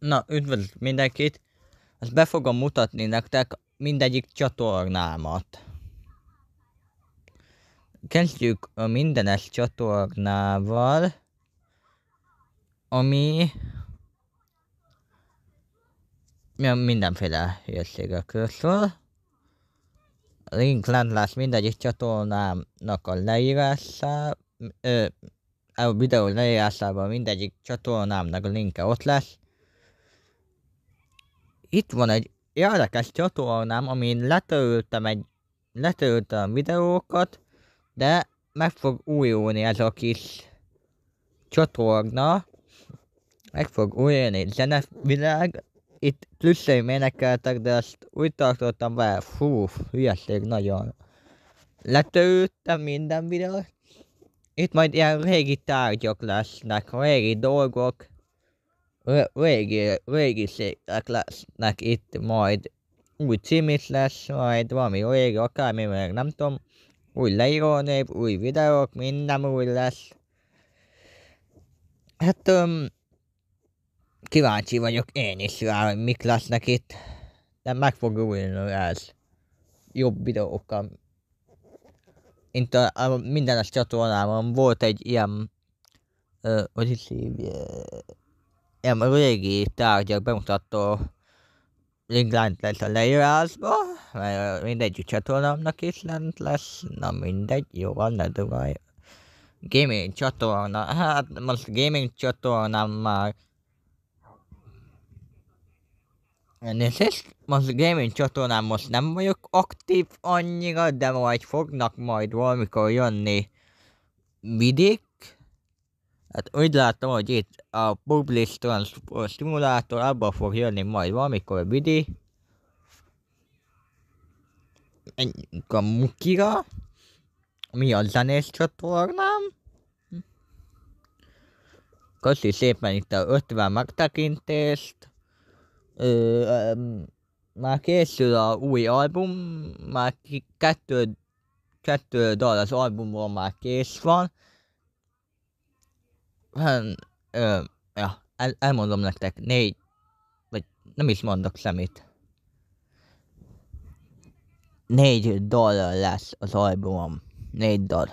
Na, üdvözlök mindenkit! Ezt be fogom mutatni nektek mindegyik csatornámat. Kezdjük a mindenes csatornával, ami mindenféle hírségekről szól. Link lent lesz mindegyik csatornámnak a leírásá, ö, a videó leírásában mindegyik csatornámnak a linke ott lesz itt van egy érdekes csatornám, amin letöltem egy, letöltem a videókat, de meg fog újulni ez a kis csatorna, meg fog újulni zenevilág, itt plusszai ménekeltek, de azt úgy tartottam be, fú, hülyeség nagyon. letöltem minden videót, itt majd ilyen régi tárgyak lesznek, régi dolgok, régi, régi székek lesznek itt majd, új cím is lesz majd, valami régi, akármi, meg nem tudom, új leírónév, új videók, minden új lesz. Hát, um, kíváncsi vagyok én is rá, hogy mik lesznek itt, de meg fog újulni ez. Jobb videókkal. Mint a, a mindenes csatornában volt egy ilyen, ö, hogy is hívják, ilyen régi tárgyak bemutató link lent lesz a leírásba, mert mindegy csatornámnak is lent lesz, na mindegy, jó van, ne dugalj. Gaming csatorna, hát most gaming csatornám már Nézést, most gaming csatornán most nem vagyok aktív annyira, de majd fognak majd valamikor jönni vidék Hát úgy látom, hogy itt a Public Transport Simulator abba fog jönni majd valamikor Bidi. Menjünk a Mukira. Mi a zenés csatornám. Köszi szépen itt a 50 megtekintést. Ö, ö, már készül a új album, már kettő, kettő dal az albumról már kész van hát, ö, ja, el, elmondom nektek, négy, vagy nem is mondok semmit. Négy dal lesz az albumom. Négy dal.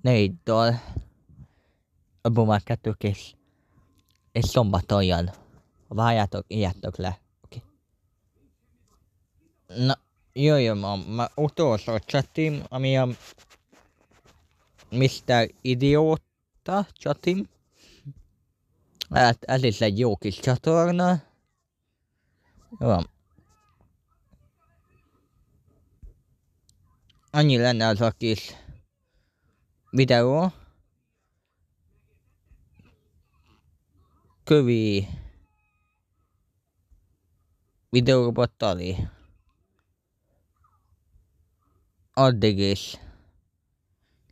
Négy dal. Abban már kettő kis. És szombaton jön. Várjátok, írjátok le. Okay. Na, jöjjön a, utolsó csatim, ami a Mr. Idiot a csatim. Hát ez is egy jó kis csatorna. Van. Annyi lenne az a kis videó. Kövi videóba tali. Addig is.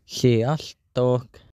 Sziasztok!